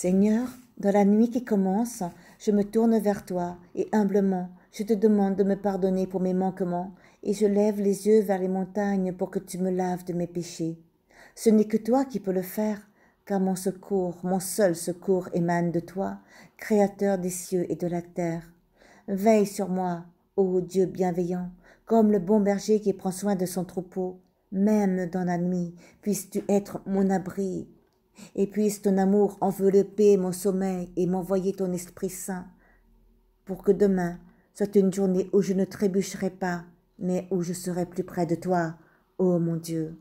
Seigneur, dans la nuit qui commence, je me tourne vers toi et humblement, je te demande de me pardonner pour mes manquements et je lève les yeux vers les montagnes pour que tu me laves de mes péchés. Ce n'est que toi qui peux le faire, car mon secours, mon seul secours émane de toi, Créateur des cieux et de la terre. Veille sur moi, ô Dieu bienveillant, comme le bon berger qui prend soin de son troupeau, même dans la nuit, puisses-tu être mon abri et puisse ton amour envelopper mon sommeil et m'envoyer ton Esprit Saint, pour que demain soit une journée où je ne trébucherai pas, mais où je serai plus près de toi, ô mon Dieu.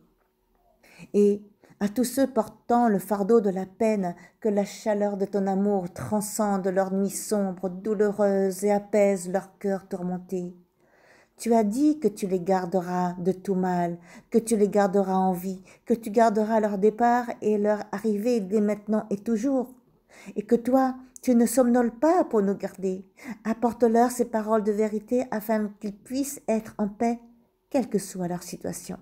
Et à tous ceux portant le fardeau de la peine, que la chaleur de ton amour transcende leurs nuits sombres, douloureuses et apaise leurs cœurs tourmentés. Tu as dit que tu les garderas de tout mal, que tu les garderas en vie, que tu garderas leur départ et leur arrivée dès maintenant et toujours, et que toi, tu ne somnoles pas pour nous garder. Apporte-leur ces paroles de vérité afin qu'ils puissent être en paix, quelle que soit leur situation.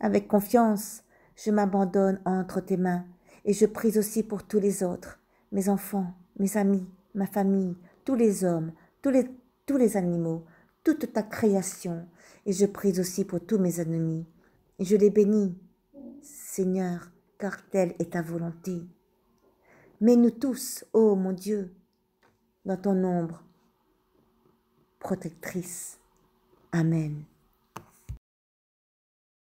Avec confiance, je m'abandonne entre tes mains, et je prie aussi pour tous les autres, mes enfants, mes amis, ma famille, tous les hommes, tous les, tous les animaux, toute ta création, et je prie aussi pour tous mes ennemis. je les bénis, Seigneur, car telle est ta volonté. Mets-nous tous, ô mon Dieu, dans ton ombre protectrice. Amen.